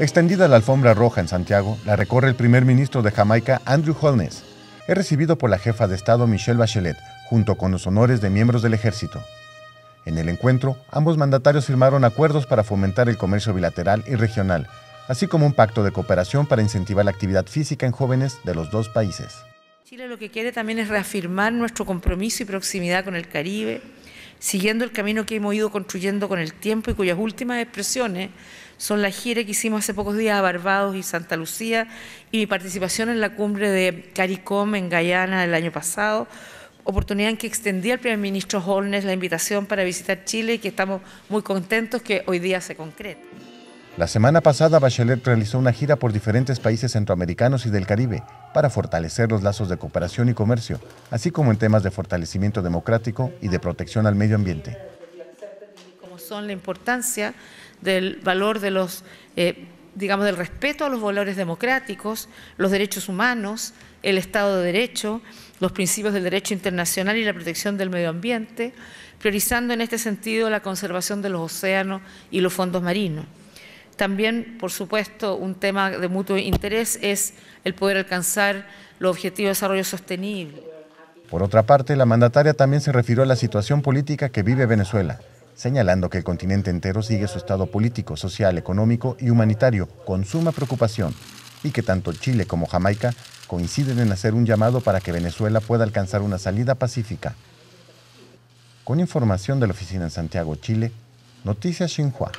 Extendida la alfombra roja en Santiago, la recorre el primer ministro de Jamaica, Andrew Holness. Es recibido por la jefa de Estado Michelle Bachelet, junto con los honores de miembros del ejército. En el encuentro, ambos mandatarios firmaron acuerdos para fomentar el comercio bilateral y regional, así como un pacto de cooperación para incentivar la actividad física en jóvenes de los dos países. Chile lo que quiere también es reafirmar nuestro compromiso y proximidad con el Caribe, siguiendo el camino que hemos ido construyendo con el tiempo y cuyas últimas expresiones son la gira que hicimos hace pocos días a Barbados y Santa Lucía y mi participación en la cumbre de CARICOM en Guyana el año pasado, oportunidad en que extendí al primer ministro Holmes la invitación para visitar Chile y que estamos muy contentos que hoy día se concrete. La semana pasada Bachelet realizó una gira por diferentes países centroamericanos y del Caribe para fortalecer los lazos de cooperación y comercio, así como en temas de fortalecimiento democrático y de protección al medio ambiente. Como son la importancia del valor de los, eh, digamos, del respeto a los valores democráticos, los derechos humanos, el Estado de Derecho, los principios del derecho internacional y la protección del medio ambiente, priorizando en este sentido la conservación de los océanos y los fondos marinos. También, por supuesto, un tema de mutuo interés es el poder alcanzar los objetivos de desarrollo sostenible. Por otra parte, la mandataria también se refirió a la situación política que vive Venezuela, señalando que el continente entero sigue su estado político, social, económico y humanitario con suma preocupación y que tanto Chile como Jamaica coinciden en hacer un llamado para que Venezuela pueda alcanzar una salida pacífica. Con información de la oficina en Santiago, Chile, Noticias Xinhua.